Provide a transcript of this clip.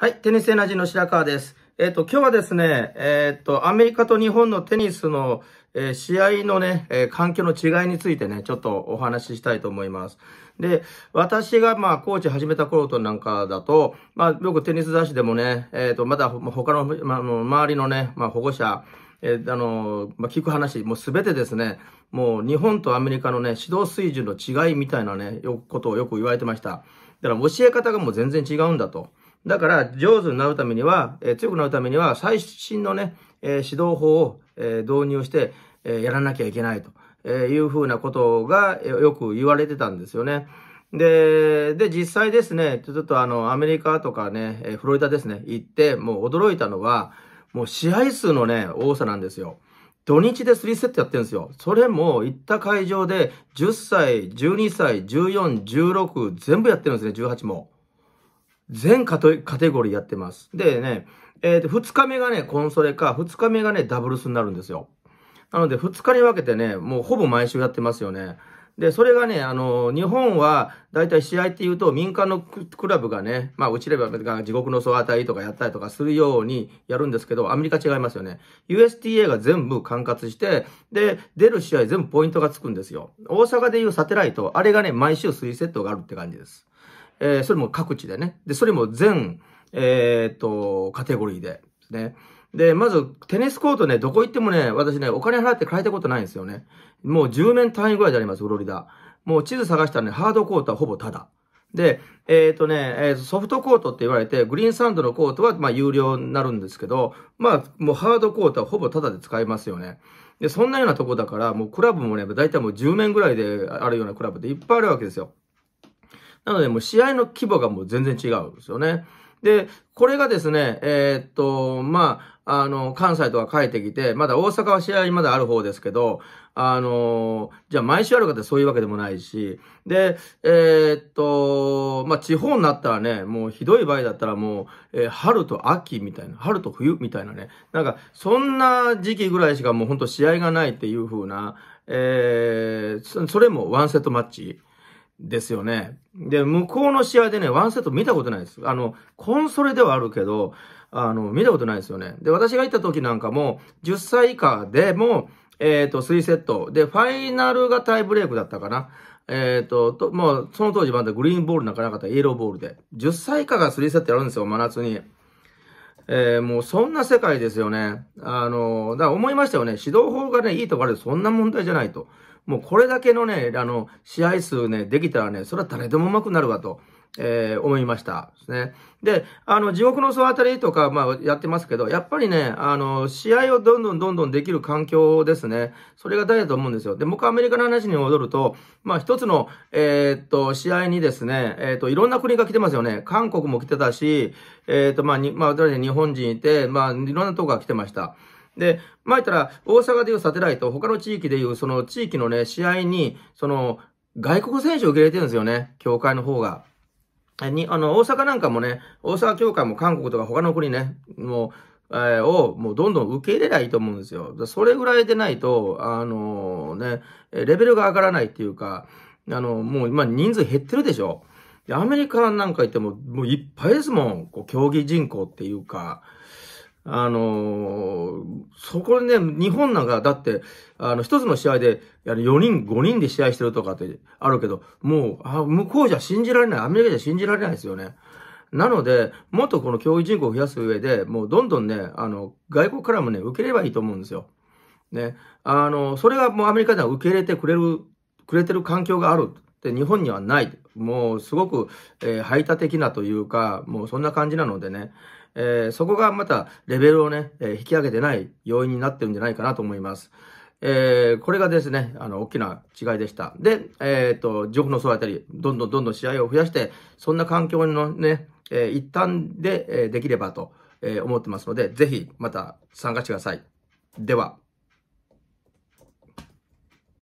はい、テニスエナジーの白川です。えっ、ー、と、今日はですね、えっ、ー、と、アメリカと日本のテニスの、えー、試合のね、えー、環境の違いについてね、ちょっとお話ししたいと思います。で、私がまあ、コーチ始めた頃となんかだと、まあ、よくテニス雑誌でもね、えっ、と、まだ他の、まあ、周りのね、まあ、保護者、えー、あの、まあ、聞く話、もうすべてですね、もう日本とアメリカのね、指導水準の違いみたいなね、ことをよく言われてました。だから教え方がもう全然違うんだと。だから、上手になるためには、えー、強くなるためには、最新のね、えー、指導法を、えー、導入して、えやらなきゃいけないと、えいうふうなことが、えよく言われてたんですよね。で、で、実際ですね、ちょっとあの、アメリカとかね、えフロリダですね、行って、もう驚いたのは、もう試合数のね、多さなんですよ。土日で3セットやってるんですよ。それも行った会場で10歳、12歳、14、16全部やってるんですね、18も。全カテゴリーやってます。でね、えっ、ー、と、2日目がね、コンソレか、2日目がね、ダブルスになるんですよ。なので、2日に分けてね、もうほぼ毎週やってますよね。で、それがね、あの、日本は、だいたい試合って言うと、民間のクラブがね、まあ、うちらが地獄の総当たりとかやったりとかするようにやるんですけど、アメリカ違いますよね。USTA が全部管轄して、で、出る試合全部ポイントがつくんですよ。大阪でいうサテライト、あれがね、毎週3セットがあるって感じです。えー、それも各地でね。で、それも全、えー、っと、カテゴリーでですね。で、まず、テニスコートね、どこ行ってもね、私ね、お金払って変えたことないんですよね。もう10面単位ぐらいであります、フロリダ。もう地図探したらね、ハードコートはほぼタダ。で、えっ、とね、えー、ソフトコートって言われて、グリーンサンドのコートは、まあ、有料になるんですけど、まあ、もうハードコートはほぼタダで使えますよね。で、そんなようなとこだから、もうクラブもね、大体もう10面ぐらいであるようなクラブっていっぱいあるわけですよ。なので、もう試合の規模がもう全然違うんですよね。で、これがですね、えー、っと、まあ、あの、関西とか帰ってきて、まだ大阪は試合まだある方ですけど、あの、じゃあ毎週あるかってそういうわけでもないし、で、えー、っと、まあ、地方になったらね、もうひどい場合だったらもう、えー、春と秋みたいな、春と冬みたいなね、なんか、そんな時期ぐらいしかもうほんと試合がないっていう風な、えそれもワンセットマッチ。ですよね。で、向こうの試合でね、ワンセット見たことないです。あの、コンソレではあるけど、あの、見たことないですよね。で、私が行った時なんかも、10歳以下でも、えっ、ー、と、3セット。で、ファイナルがタイブレークだったかな。えっ、ー、と、と、もう、その当時まだグリーンボールなんかなかった、イエローボールで。10歳以下が3セットやるんですよ、真夏に。えー、もうそんな世界ですよね。あの、だから思いましたよね。指導法がね、いいとかあるそんな問題じゃないと。もうこれだけのね、あの、試合数ね、できたらね、それは誰でも上手くなるわと。えー、思いましたですね。で、あの、地獄の総あたりとか、まあ、やってますけど、やっぱりね、あの、試合をどんどんどんどんできる環境ですね。それが大事だと思うんですよ。で、僕アメリカの話に戻ると、まあ、一つの、えー、っと、試合にですね、えー、っと、いろんな国が来てますよね。韓国も来てたし、えっと、まあ、に、まあ、私日本人いて、まあ、いろんなとこが来てました。で、まあ言ったら、大阪でいうサテライト、他の地域でいう、その地域のね、試合に、その、外国選手を受け入れてるんですよね、協会の方が。に、あの、大阪なんかもね、大阪協会も韓国とか他の国ね、もう、えー、を、もうどんどん受け入れりゃいいと思うんですよ。それぐらいでないと、あのー、ね、レベルが上がらないっていうか、あの、もう今人数減ってるでしょ。アメリカなんか行っても、もういっぱいですもん、こう競技人口っていうか、あのそこでね、日本なんか、だって、あの、一つの試合で、4人、5人で試合してるとかってあるけど、もう、あ向こうじゃ信じられない、アメリカじゃ信じられないですよね。なので、もっとこの競技人口を増やす上で、もうどんどんね、あの、外国からもね、受ければいいと思うんですよ。ね。あの、それがもうアメリカでは受け入れてくれる、くれてる環境がある。で、日本にはない。もうすごく、えー、排他的なというか、もうそんな感じなのでね。えー、そこがまたレベルをね、え引き上げてない要因になってるんじゃないかなと思います。えー、これがですね、あの、大きな違いでした。で、えっ、ー、と、情報の総当たり、どんどんどんどん試合を増やして、そんな環境のね、えー、一旦で、えできればと、え思ってますので、ぜひ、また参加してください。では。